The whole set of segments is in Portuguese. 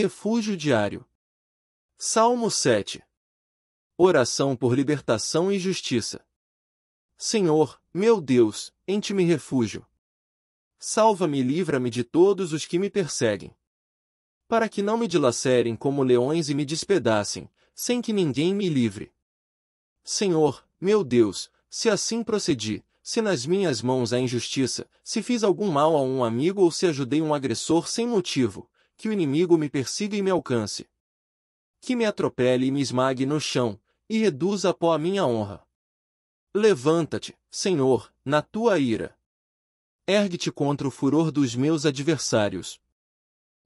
refúgio diário. Salmo 7 Oração por libertação e justiça. Senhor, meu Deus, em ti me refúgio. Salva-me e livra-me de todos os que me perseguem. Para que não me dilacerem como leões e me despedacem, sem que ninguém me livre. Senhor, meu Deus, se assim procedi, se nas minhas mãos há injustiça, se fiz algum mal a um amigo ou se ajudei um agressor sem motivo, que o inimigo me persiga e me alcance. Que me atropele e me esmague no chão, e reduza a pó a minha honra. Levanta-te, Senhor, na tua ira. Ergue-te contra o furor dos meus adversários.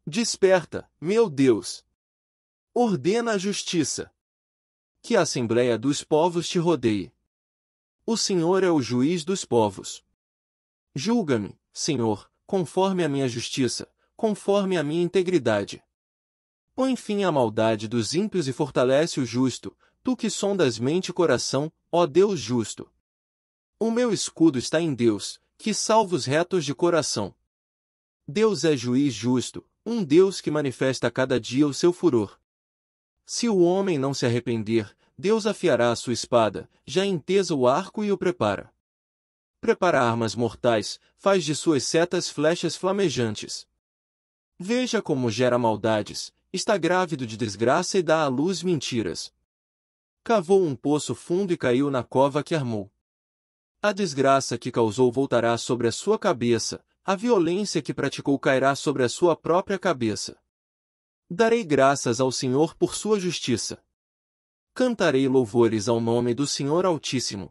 Desperta, meu Deus! Ordena a justiça. Que a Assembleia dos Povos te rodeie. O Senhor é o juiz dos povos. Julga-me, Senhor, conforme a minha justiça, conforme a minha integridade. Põe fim à maldade dos ímpios e fortalece o justo, tu que sondas mente e coração, ó Deus justo. O meu escudo está em Deus, que salva os retos de coração. Deus é juiz justo, um Deus que manifesta a cada dia o seu furor. Se o homem não se arrepender, Deus afiará a sua espada, já entesa o arco e o prepara. Prepara armas mortais, faz de suas setas flechas flamejantes. Veja como gera maldades, está grávido de desgraça e dá à luz mentiras. Cavou um poço fundo e caiu na cova que armou. A desgraça que causou voltará sobre a sua cabeça, a violência que praticou cairá sobre a sua própria cabeça. Darei graças ao Senhor por sua justiça. Cantarei louvores ao nome do Senhor Altíssimo.